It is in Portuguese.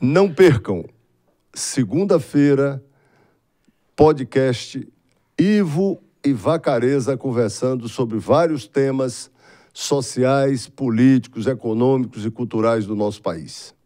Não percam, segunda-feira, podcast Ivo e Vacareza conversando sobre vários temas sociais, políticos, econômicos e culturais do nosso país.